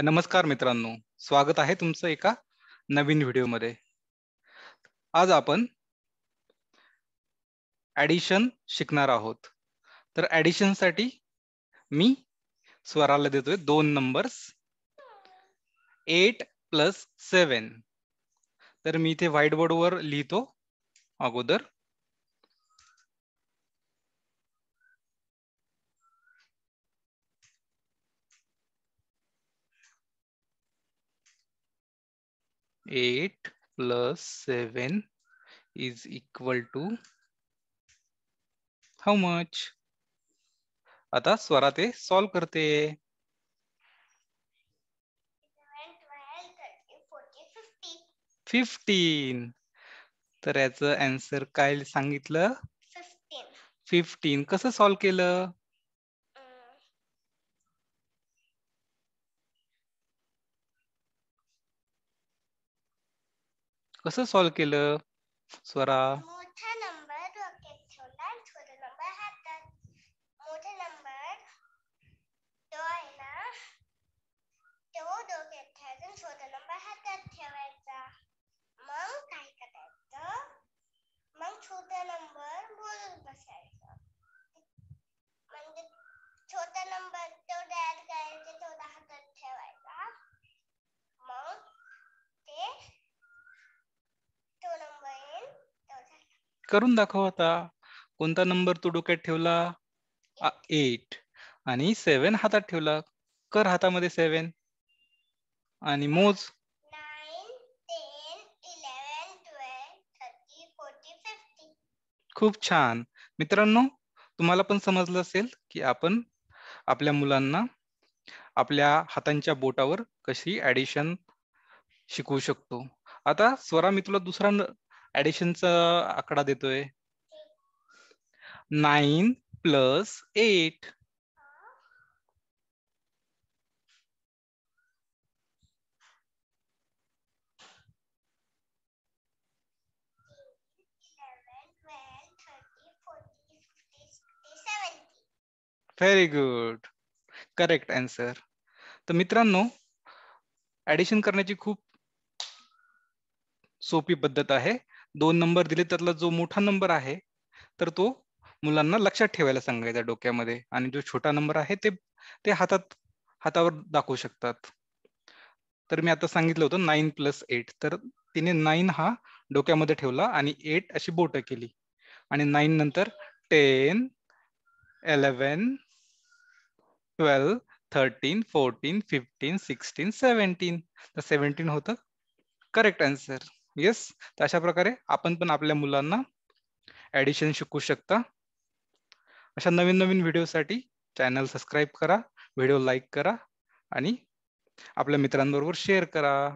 नमस्कार मित्रांनो स्वागत आहे तुमचं एका नवीन व्हिडिओमध्ये आज आपण ॲडिशन शिकणार आहोत तर ॲडिशनसाठी मी स्वराला देतोय दोन नंबर्स एट प्लस सेवन तर मी इथे व्हाईट बोर्डवर लिहितो अगोदर 8 plus 7 is equal to how much आता स्वरा ते सॉल्व करते फिफ्टीन तर याचं अँसर काय सांगितलं फिफ्टीन कसं सॉल्व केलं कसं सॉल्व केलं स्वरा करून दाखव आता कोणता नंबर तू डोक्यात ठेवला एट आणि सेवन हातात ठेवला कर हातामध्ये सेवन आणि मोज खूप छान मित्रांनो तुम्हाला पण समजलं असेल की आपण आपल्या मुलांना आपल्या हातांच्या बोटावर कशी ऍडिशन शिकवू शकतो आता स्वरा मी तुला दुसरा ऍडिशनचा आकडा देतोय nine plus eight very good correct answer तर मित्रांनो ऍडिशन करण्याची खूप सोपी पद्धत आहे दोन नंबर दिले त्यातला जो मोठा नंबर आहे तर तो मुलांना लक्षात ठेवायला सांगायचा डोक्यामध्ये आणि जो छोटा नंबर आहे ते ते हातात हातावर दाखवू शकतात तर मी आता सांगितलं होतं नाईन प्लस एट तर तिने नाईन हा डोक्यामध्ये ठेवला आणि एट अशी बोट केली आणि नाईन नंतर ten eleven twelve thirteen fourteen fifteen sixteen seventeen तर सेवन्टीन होतं करेक्ट आन्सर येस तर अशा प्रकारे आपण पण आपल्या मुलांना ॲडिशन शिकू शकता अशा नवीन नवीन व्हिडिओसाठी चॅनल सबस्क्राईब करा व्हिडिओ लाईक करा आणि आपल्या मित्रांबरोबर शेअर करा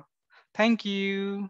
यू